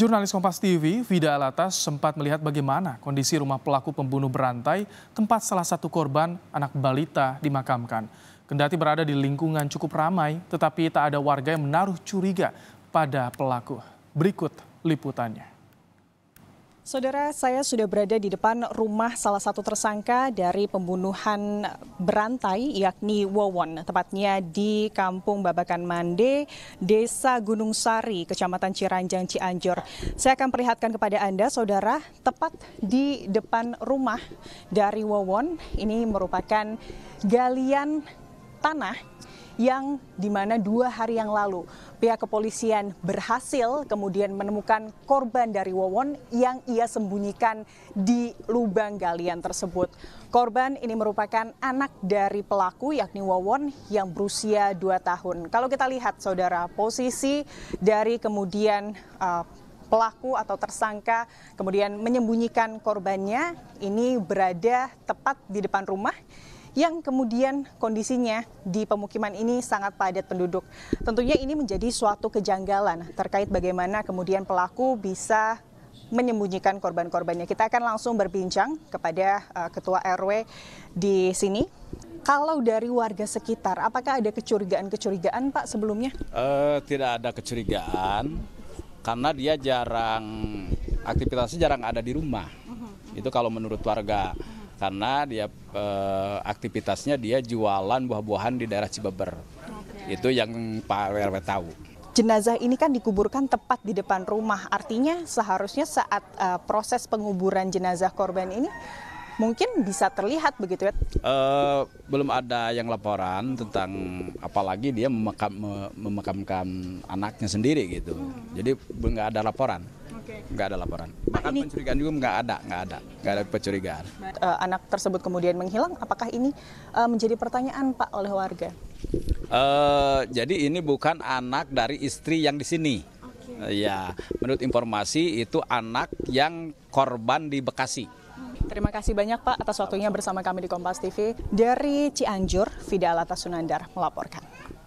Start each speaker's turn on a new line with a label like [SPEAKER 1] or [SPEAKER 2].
[SPEAKER 1] Jurnalis Kompas TV, Vida Alatas sempat melihat bagaimana kondisi rumah pelaku pembunuh berantai tempat salah satu korban anak balita dimakamkan. Kendati berada di lingkungan cukup ramai, tetapi tak ada warga yang menaruh curiga pada pelaku. Berikut liputannya.
[SPEAKER 2] Saudara, saya sudah berada di depan rumah salah satu tersangka dari pembunuhan berantai yakni Wawon, tepatnya di Kampung Babakan Mande, Desa Gunung Sari, Kecamatan Ciranjang, Cianjur. Saya akan perlihatkan kepada Anda, Saudara, tepat di depan rumah dari Wawon, ini merupakan galian tanah yang dimana dua hari yang lalu pihak kepolisian berhasil kemudian menemukan korban dari Wawon yang ia sembunyikan di lubang galian tersebut. Korban ini merupakan anak dari pelaku yakni Wawon yang berusia dua tahun. Kalau kita lihat saudara posisi dari kemudian uh, pelaku atau tersangka kemudian menyembunyikan korbannya ini berada tepat di depan rumah yang kemudian kondisinya di pemukiman ini sangat padat penduduk. Tentunya ini menjadi suatu kejanggalan terkait bagaimana kemudian pelaku bisa menyembunyikan korban-korbannya. Kita akan langsung berbincang kepada uh, ketua RW di sini. Kalau dari warga sekitar, apakah ada kecurigaan-kecurigaan Pak sebelumnya?
[SPEAKER 3] Uh, tidak ada kecurigaan karena dia jarang aktivitasnya jarang ada di rumah. Mhm. Itu kalau menurut warga karena dia e, aktivitasnya dia jualan buah-buahan di daerah Cibeber. Itu yang Pak RW tahu.
[SPEAKER 2] Jenazah ini kan dikuburkan tepat di depan rumah, artinya seharusnya saat e, proses penguburan jenazah korban ini mungkin bisa terlihat begitu ya?
[SPEAKER 3] E, belum ada yang laporan tentang apalagi dia memekam, memekamkan anaknya sendiri gitu, hmm. jadi nggak ada laporan okay. nggak ada laporan. Bahkan ini... pencurigaan juga nggak ada, nggak ada, nggak ada pencurigaan.
[SPEAKER 2] Uh, anak tersebut kemudian menghilang, apakah ini uh, menjadi pertanyaan Pak oleh warga?
[SPEAKER 3] Uh, jadi ini bukan anak dari istri yang di sini. ya, menurut informasi itu anak yang korban di Bekasi.
[SPEAKER 2] Terima kasih banyak Pak atas waktunya bersama kami di Kompas TV. Dari Cianjur, Fida Alata Sunandar melaporkan.